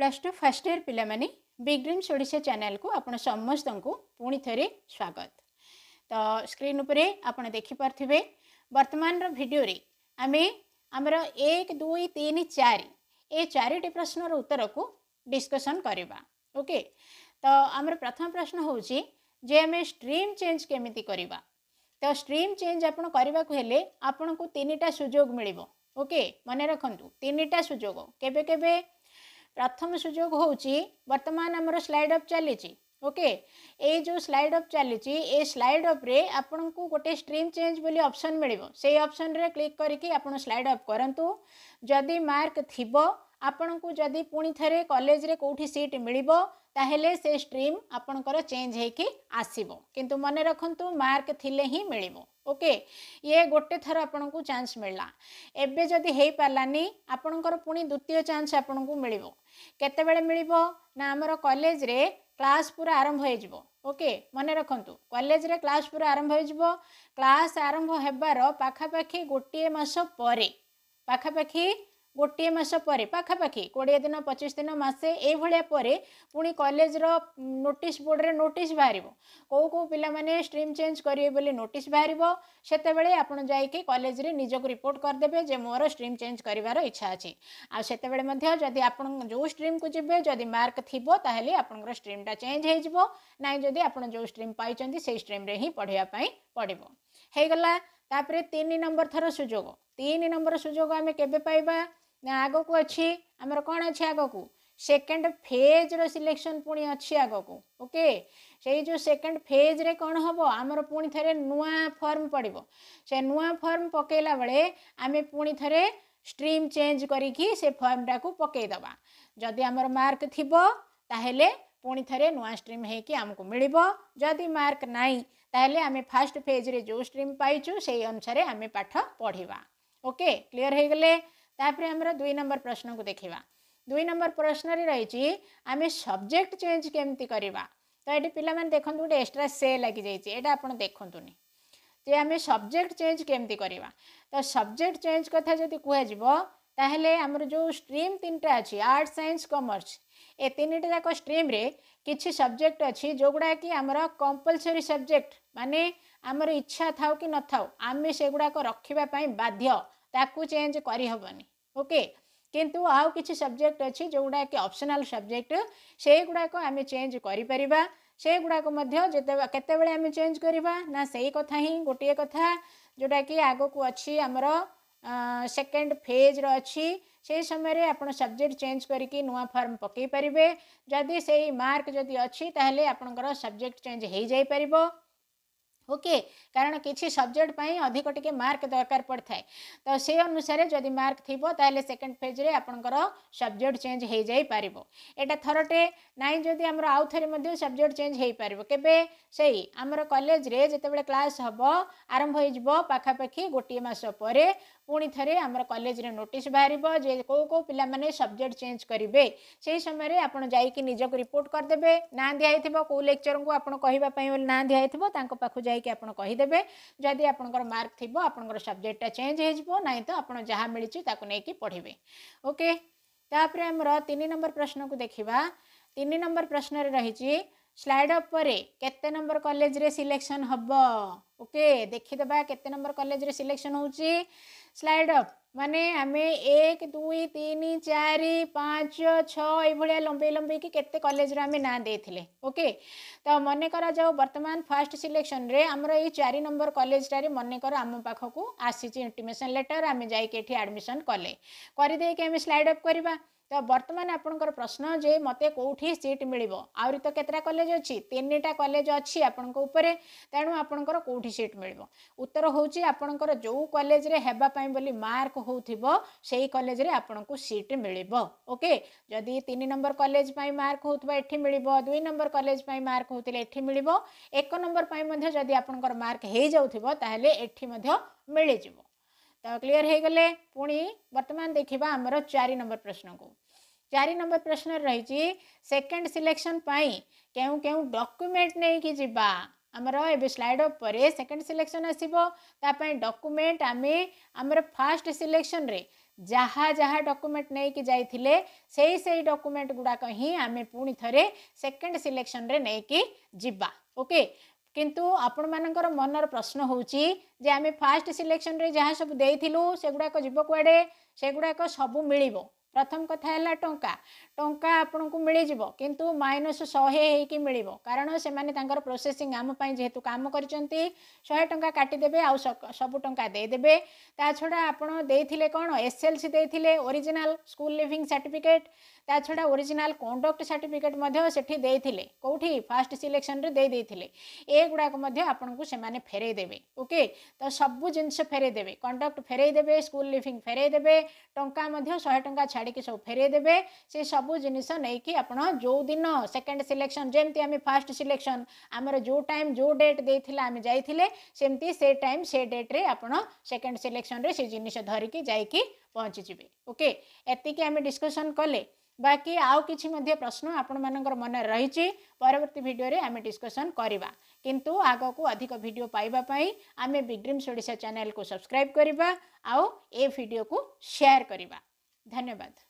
plus two first year ପିଲାମାନେ Big Dreams Odisha ଚ୍ୟାନେଲ୍କୁ ଆପଣ ସମସ୍ତଙ୍କୁ ପୁଣି ଥରେ ସ୍ୱାଗତ ତ ସ୍କ୍ରିନ୍ ଉପରେ ଆପଣ ଦେଖିପାରୁଥିବେ ବର୍ତ୍ତମାନର ଭିଡ଼ିଓରେ ଆମେ ଆମର ଏକ ଦୁଇ ତିନି ଚାରି ଏ ଚାରିଟି ପ୍ରଶ୍ନର ଉତ୍ତରକୁ ଡିସ୍କସନ୍ କରିବା ଓକେ ତ ଆମର ପ୍ରଥମ ପ୍ରଶ୍ନ ହେଉଛି ଯେ ଆମେ ଷ୍ଟ୍ରିମ୍ ଚେଞ୍ଜ କେମିତି କରିବା ତ ଷ୍ଟ୍ରିମ୍ ଚେଞ୍ଜ ଆପଣ କରିବାକୁ ହେଲେ ଆପଣଙ୍କୁ ତିନିଟା ସୁଯୋଗ ମିଳିବ ଓକେ ମନେ ରଖନ୍ତୁ ତିନିଟା ସୁଯୋଗ କେବେ କେବେ ପ୍ରଥମ ସୁଯୋଗ ହେଉଛି ବର୍ତ୍ତମାନ ଆମର ସ୍ଲାଇଡ୍ ଅପ୍ ଚାଲିଛି ଓକେ ଏ ଯେଉଁ ସ୍ଲାଇଡ୍ ଅପ୍ ଚାଲିଛି ଏ ସ୍ଲାଇଡ୍ ଅପ୍ରେ ଆପଣଙ୍କୁ ଗୋଟେ ଷ୍ଟ୍ରିମ୍ ଚେଞ୍ଜ ବୋଲି ଅପସନ୍ ମିଳିବ ସେଇ ଅପସନ୍ରେ କ୍ଲିକ୍ କରିକି ଆପଣ ସ୍ଲାଇଡ୍ ଅପ୍ କରନ୍ତୁ ଯଦି ମାର୍କ ଥିବ ଆପଣଙ୍କୁ ଯଦି ପୁଣି ଥରେ କଲେଜରେ କେଉଁଠି ସିଟ୍ ମିଳିବ ତାହେଲେ ସେ ଷ୍ଟ୍ରିମ୍ ଆପଣଙ୍କର ଚେଞ୍ଜ ହେଇକି ଆସିବ କିନ୍ତୁ ମନେ ରଖନ୍ତୁ ମାର୍କ ଥିଲେ ହିଁ ମିଳିବ ଓକେ ଇଏ ଗୋଟେ ଥର ଆପଣଙ୍କୁ ଚାନ୍ସ ମିଳିଲା ଏବେ ଯଦି ହେଇପାରିଲାନି ଆପଣଙ୍କର ପୁଣି ଦ୍ୱିତୀୟ ଚାନ୍ସ ଆପଣଙ୍କୁ ମିଳିବ କେତେବେଳେ ମିଳିବ ନା ଆମର କଲେଜରେ କ୍ଲାସ୍ ପୁରା ଆରମ୍ଭ ହେଇଯିବ ଓକେ ମନେ ରଖନ୍ତୁ କଲେଜରେ କ୍ଲାସ୍ ପୁରା ଆରମ୍ଭ ହେଇଯିବ କ୍ଲାସ୍ ଆରମ୍ଭ ହେବାର ପାଖାପାଖି ଗୋଟିଏ ମାସ ପରେ ପାଖାପାଖି ଗୋଟିଏ ମାସ ପରେ ପାଖାପାଖି କୋଡ଼ିଏ ଦିନ ପଚିଶ ଦିନ ମାସେ ଏଇଭଳିଆ ପରେ ପୁଣି କଲେଜର ନୋଟିସ୍ ବୋର୍ଡ଼ରେ ନୋଟିସ୍ ବାହାରିବ କେଉଁ କେଉଁ ପିଲାମାନେ ଷ୍ଟ୍ରିମ୍ ଚେଞ୍ଜ କରିବେ ବୋଲି ନୋଟିସ୍ ବାହାରିବ ସେତେବେଳେ ଆପଣ ଯାଇକି କଲେଜରେ ନିଜକୁ ରିପୋର୍ଟ କରିଦେବେ ଯେ ମୋର ଷ୍ଟ୍ରିମ୍ ଚେଞ୍ଜ କରିବାର ଇଚ୍ଛା ଅଛି ଆଉ ସେତେବେଳେ ମଧ୍ୟ ଯଦି ଆପଣ ଯେଉଁ ଷ୍ଟ୍ରିମ୍କୁ ଯିବେ ଯଦି ମାର୍କ ଥିବ ତାହେଲେ ଆପଣଙ୍କର ଷ୍ଟ୍ରିମ୍ଟା ଚେଞ୍ଜ ହେଇଯିବ ନାହିଁ ଯଦି ଆପଣ ଯେଉଁ ଷ୍ଟ୍ରିମ୍ ପାଇଛନ୍ତି ସେଇ ଷ୍ଟ୍ରିମ୍ରେ ହିଁ ପଢ଼ିବା ପାଇଁ ପଡ଼ିବ ହେଇଗଲା ତାପରେ ତିନି ନମ୍ବର ଥର ସୁଯୋଗ ତିନି ନମ୍ବର ସୁଯୋଗ ଆମେ କେବେ ପାଇବା ନା ଆଗକୁ ଅଛି ଆମର କ'ଣ ଅଛି ଆଗକୁ ସେକେଣ୍ଡ ଫେଜ୍ର ସିଲେକ୍ସନ୍ ପୁଣି ଅଛି ଆଗକୁ ଓକେ ସେଇ ଯେଉଁ ସେକେଣ୍ଡ ଫେଜ୍ରେ କ'ଣ ହେବ ଆମର ପୁଣି ଥରେ ନୂଆ ଫର୍ମ ପଡ଼ିବ ସେ ନୂଆ ଫର୍ମ ପକାଇଲା ବେଳେ ଆମେ ପୁଣି ଥରେ ଷ୍ଟ୍ରିମ୍ ଚେଞ୍ଜ କରିକି ସେ ଫର୍ମଟାକୁ ପକାଇଦେବା ଯଦି ଆମର ମାର୍କ ଥିବ ତାହେଲେ ପୁଣି ଥରେ ନୂଆ ଷ୍ଟ୍ରିମ୍ ହେଇକି ଆମକୁ ମିଳିବ ଯଦି ମାର୍କ ନାହିଁ ତାହେଲେ ଆମେ ଫାର୍ଷ୍ଟ ଫେଜ୍ରେ ଯେଉଁ ଷ୍ଟ୍ରିମ୍ ପାଇଛୁ ସେଇ ଅନୁସାରେ ଆମେ ପାଠ ପଢ଼ିବା ଓକେ କ୍ଲିଅର୍ ହେଇଗଲେ ତାପରେ ଆମର ଦୁଇ ନମ୍ବର ପ୍ରଶ୍ନକୁ ଦେଖିବା ଦୁଇ ନମ୍ବର ପ୍ରଶ୍ନରେ ରହିଛି ଆମେ ସବଜେକ୍ଟ ଚେଞ୍ଜ କେମିତି କରିବା ତ ଏଠି ପିଲାମାନେ ଦେଖନ୍ତୁ ଗୋଟେ ଏକ୍ସଟ୍ରା ସେ ଲାଗିଯାଇଛି ଏଇଟା ଆପଣ ଦେଖନ୍ତୁନି ଯେ ଆମେ ସବଜେକ୍ଟ ଚେଞ୍ଜ କେମିତି କରିବା ତ ସବଜେକ୍ଟ ଚେଞ୍ଜ କଥା ଯଦି କୁହାଯିବ ତାହେଲେ ଆମର ଯେଉଁ ଷ୍ଟ୍ରିମ୍ ତିନିଟା ଅଛି ଆର୍ଟ ସାଇନ୍ସ କମର୍ସ ଏ ତିନିଟା ଯାକ ଷ୍ଟ୍ରିମ୍ରେ କିଛି ସବଜେକ୍ଟ ଅଛି ଯେଉଁଗୁଡ଼ା କି ଆମର କମ୍ପଲସରି ସବଜେକ୍ଟ ମାନେ ଆମର ଇଚ୍ଛା ଥାଉ କି ନଥାଉ ଆମେ ସେଗୁଡ଼ାକ ରଖିବା ପାଇଁ ବାଧ୍ୟ ତାକୁ ଚେଞ୍ଜ କରିହେବନି ओके किंतु आउ कि सब्जेक्ट अच्छी जो गुड़ा कि अपसनाल सब्जेक्ट से गुड़ाक आम चेज कर से गुड़ाक केतबले करवा ना से कथा ही गोटे कथा जोटा कि आग को अच्छी आमर सेकेंड फेज रही से समय आप सब्जेक्ट चेंज करके नुआ फर्म पकई पारे जदि से मार्क जदि अच्छी तेल आपण सब्जेक्ट चेंज हो जापर ओके कारण किसी सब्जेक्ट अधिक टे मार्क दरकार पड़ता है तो से अनुसार जदि मार्क थी सेकेंड फेज्रे आपंकर सब्जेक्ट चेंज हो जापर यहाँ थरटे ना जदि आम आउ थे सब्जेक्ट चेंज हो पार के आमर कलेजे जिते क्लास हम आरंभ हो पाखापाखि गोटे मस पर पुणी थे आम कलेज नोटिस बाहर जे कौ कौ पे सब्जेक्ट चेंज करेंगे से समय आपड़ जा रिपोर्ट करदे ना दिखाई कौ लेक्चर को आपड़ कहवाई ना दिखाई पाख जा କହିକି ଆପଣ କହିଦେବେ ଯଦି ଆପଣଙ୍କର ମାର୍କ ଥିବ ଆପଣଙ୍କର ସବଜେକ୍ଟଟା ଚେଞ୍ଜ ହେଇଯିବ ନାହିଁ ତ ଆପଣ ଯାହା ମିଳିଛି ତାକୁ ନେଇକି ପଢ଼ିବେ ଓକେ ତାପରେ ଆମର ତିନି ନମ୍ବର ପ୍ରଶ୍ନକୁ ଦେଖିବା ତିନି ନମ୍ବର ପ୍ରଶ୍ନରେ ରହିଛି ସ୍ଲାଇଡ୍ ଅପ୍ ପରେ କେତେ ନମ୍ବର କଲେଜରେ ସିଲେକ୍ସନ୍ ହେବ ଓକେ ଦେଖିଦେବା କେତେ ନମ୍ବର କଲେଜରେ ସିଲେକ୍ସନ୍ ହେଉଛି ସ୍ଲାଇଡ୍ ଅପ୍ ମାନେ ଆମେ ଏକ ଦୁଇ ତିନି ଚାରି ପାଞ୍ଚ ଛଅ ଏଇଭଳିଆ ଲମ୍ବେଇ ଲମ୍ବେଇକି କେତେ କଲେଜରେ ଆମେ ନାଁ ଦେଇଥିଲେ ଓକେ ତ ମନେ କରାଯାଉ ବର୍ତ୍ତମାନ ଫାର୍ଷ୍ଟ ସିଲେକ୍ସନ୍ରେ ଆମର ଏଇ ଚାରି ନମ୍ବର କଲେଜଟାରେ ମନେକର ଆମ ପାଖକୁ ଆସିଛି ଇଣ୍ଟିମେସନ୍ ଲେଟର୍ ଆମେ ଯାଇକି ଏଠି ଆଡ଼ମିସନ୍ କଲେ କରିଦେଇକି ଆମେ ସ୍ଲାଇଡ୍ ଅପ୍ କରିବା ତ ବର୍ତ୍ତମାନ ଆପଣଙ୍କର ପ୍ରଶ୍ନ ଯେ ମୋତେ କେଉଁଠି ସିଟ୍ ମିଳିବ ଆହୁରି ତ କେତେଟା କଲେଜ ଅଛି ତିନିଟା କଲେଜ ଅଛି ଆପଣଙ୍କ ଉପରେ ତେଣୁ ଆପଣଙ୍କର କେଉଁଠି सफिसीयंट मिल उत्तर हूँ आपणकर जो कलेज मार्क होई कलेज आपको सीट मिल ओके जदि तीन नंबर कलेज मार्क होठी दुई नंबर कलेज मार्क होठी मिल एक नंबर पर मार्क हो जाऊज तो क्लीयर हो गले पुणी वर्तमान देखा आमर चार नंबर प्रश्न को चार नंबर प्रश्न रही सेकेंड सिलेक्शन के डक्यूमेंट नहीं कि ଆମର ଏବେ ସ୍ଲାଇଡ଼୍ ପରେ ସେକେଣ୍ଡ ସିଲେକ୍ସନ୍ ଆସିବ ତା ପାଇଁ ଡକ୍ୟୁମେଣ୍ଟ ଆମେ ଆମର ଫାଷ୍ଟ ସିଲେକ୍ସନ୍ରେ ଯାହା ଯାହା ଡକ୍ୟୁମେଣ୍ଟ ନେଇକି ଯାଇଥିଲେ ସେଇ ସେଇ ଡକ୍ୟୁମେଣ୍ଟ ଗୁଡ଼ାକ ହିଁ ଆମେ ପୁଣି ଥରେ ସେକେଣ୍ଡ ସିଲେକ୍ସନ୍ରେ ନେଇକି ଯିବା ଓକେ କିନ୍ତୁ ଆପଣମାନଙ୍କର ମନର ପ୍ରଶ୍ନ ହେଉଛି ଯେ ଆମେ ଫାଷ୍ଟ ସିଲେକ୍ସନ୍ରେ ଯାହା ସବୁ ଦେଇଥିଲୁ ସେଗୁଡ଼ାକ ଯିବ କୁଆଡ଼େ ସେଗୁଡ଼ାକ ସବୁ ମିଳିବ ପ୍ରଥମ କଥା ହେଲା ଟଙ୍କା टा आप मिल जाव कि माइनस शहे हो कारण से प्रोसेंग आम जेहे कम करे टाँग काटिदे आ सब टाँचा देदे ता छड़ा आपले कौन एस एल सी देते ओरिजिनाल स्कूल लिविंग सार्टिफिकेट ता छा ओरीजिनाल कंडक्ट सार्टिफिकेट से कौटी फास्ट सिलेक्शन दे देते ए गुड़ाक ओके तो सब जिन फेरदेवे कंडक्ट फेरइदे स्कूल लिविंग फेरइदे टाँह शहे टाँग छाड़ी सब फेरइदे से सब सबू जिन कि आप जो दिन सेकेंड सिलेक्शन जमी आम फास्ट सिलेक्शन आमर जो टाइम जो डेट दे आम जाइए सेमती से टाइम से डेट्रे आप सेकेंड सिलेक्शन से जिन धरिकी जा पहुँची ओके आम डिस्कसन कले बाकी आउ कि प्रश्न आपण मान मन रही परवर्त भिडे आम डिस्कसन करवा किंतु आग को अधिक भिड पाइबापी आम बिग्रीम्स ओडा चेल को सब्सक्राइब करने आ भिड को शेयर करने धन्यवाद